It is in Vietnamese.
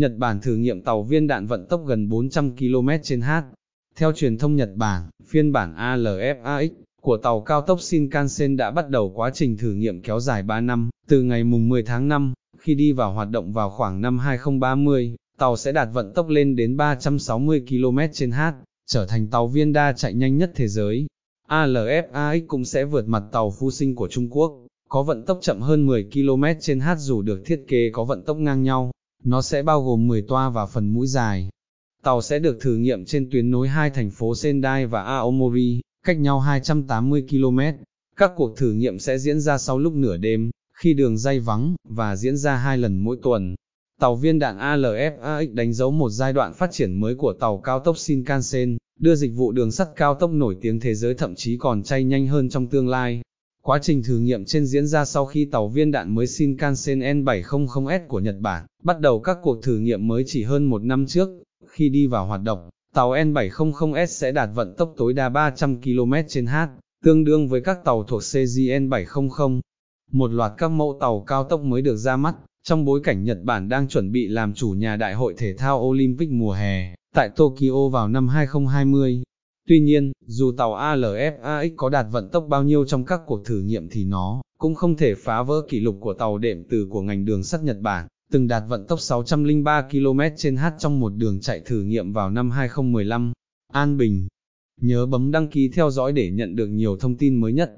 Nhật Bản thử nghiệm tàu viên đạn vận tốc gần 400 km trên h. Theo truyền thông Nhật Bản, phiên bản ALFAX của tàu cao tốc Shinkansen đã bắt đầu quá trình thử nghiệm kéo dài 3 năm, từ ngày mùng 10 tháng 5, khi đi vào hoạt động vào khoảng năm 2030, tàu sẽ đạt vận tốc lên đến 360 km trên h, trở thành tàu viên đa chạy nhanh nhất thế giới. ALFAX cũng sẽ vượt mặt tàu Phu Sinh của Trung Quốc, có vận tốc chậm hơn 10 km trên h dù được thiết kế có vận tốc ngang nhau nó sẽ bao gồm 10 toa và phần mũi dài. Tàu sẽ được thử nghiệm trên tuyến nối hai thành phố Sendai và Aomori, cách nhau 280 km. Các cuộc thử nghiệm sẽ diễn ra sau lúc nửa đêm, khi đường dây vắng, và diễn ra hai lần mỗi tuần. Tàu viên đạn ALFAX đánh dấu một giai đoạn phát triển mới của tàu cao tốc Shinkansen, đưa dịch vụ đường sắt cao tốc nổi tiếng thế giới thậm chí còn chay nhanh hơn trong tương lai. Quá trình thử nghiệm trên diễn ra sau khi tàu viên đạn mới Shinkansen N700S của Nhật Bản, bắt đầu các cuộc thử nghiệm mới chỉ hơn một năm trước. Khi đi vào hoạt động, tàu N700S sẽ đạt vận tốc tối đa 300 km/h, tương đương với các tàu thuộc cgn 700. Một loạt các mẫu tàu cao tốc mới được ra mắt, trong bối cảnh Nhật Bản đang chuẩn bị làm chủ nhà Đại hội Thể thao Olympic mùa hè tại Tokyo vào năm 2020. Tuy nhiên, dù tàu ALFAX có đạt vận tốc bao nhiêu trong các cuộc thử nghiệm thì nó cũng không thể phá vỡ kỷ lục của tàu đệm từ của ngành đường sắt Nhật Bản, từng đạt vận tốc 603 km trên h trong một đường chạy thử nghiệm vào năm 2015. An Bình Nhớ bấm đăng ký theo dõi để nhận được nhiều thông tin mới nhất.